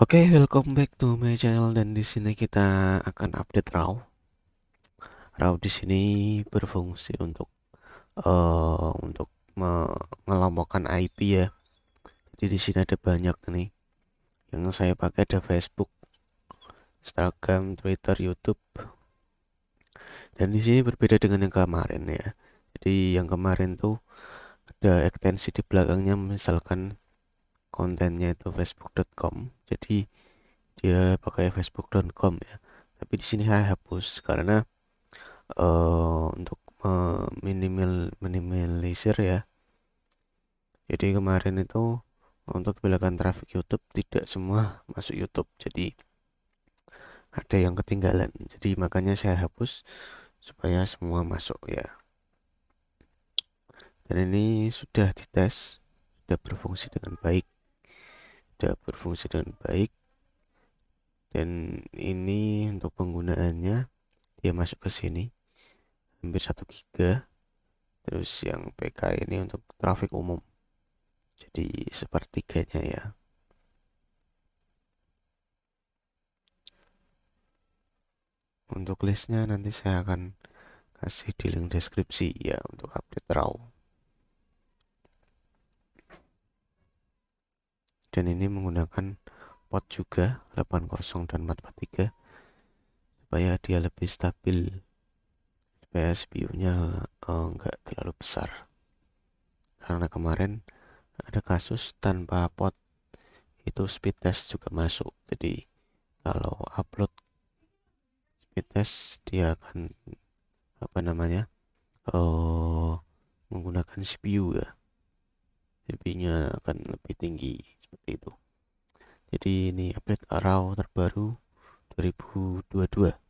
Oke, okay, welcome back to my channel dan di sini kita akan update RAW. RAW di sini berfungsi untuk uh, untuk mengelompokkan IP ya. Jadi di sini ada banyak nih. Yang saya pakai ada Facebook, Instagram, Twitter, YouTube. Dan di sini berbeda dengan yang kemarin ya. Jadi yang kemarin tuh ada ekstensi di belakangnya misalkan kontennya itu facebook.com jadi dia pakai facebook.com ya tapi di sini saya hapus karena uh, untuk uh, minimal minimalisir ya jadi kemarin itu untuk belakang traffic YouTube tidak semua masuk YouTube jadi ada yang ketinggalan jadi makanya saya hapus supaya semua masuk ya dan ini sudah dites sudah berfungsi dengan baik tidak berfungsi dengan baik dan ini untuk penggunaannya dia masuk ke sini hampir 1 giga terus yang PK ini untuk trafik umum jadi sepertiganya ya untuk listnya nanti saya akan kasih di link deskripsi ya untuk update raw dan ini menggunakan pot juga 80 dan 443 supaya dia lebih stabil supaya CPU nya enggak eh, uh, terlalu besar karena kemarin ada kasus tanpa pot itu speed test juga masuk jadi kalau upload speed test dia akan apa namanya oh menggunakan CPU ya CPU nya akan lebih tinggi seperti itu jadi ini update RAW terbaru 2022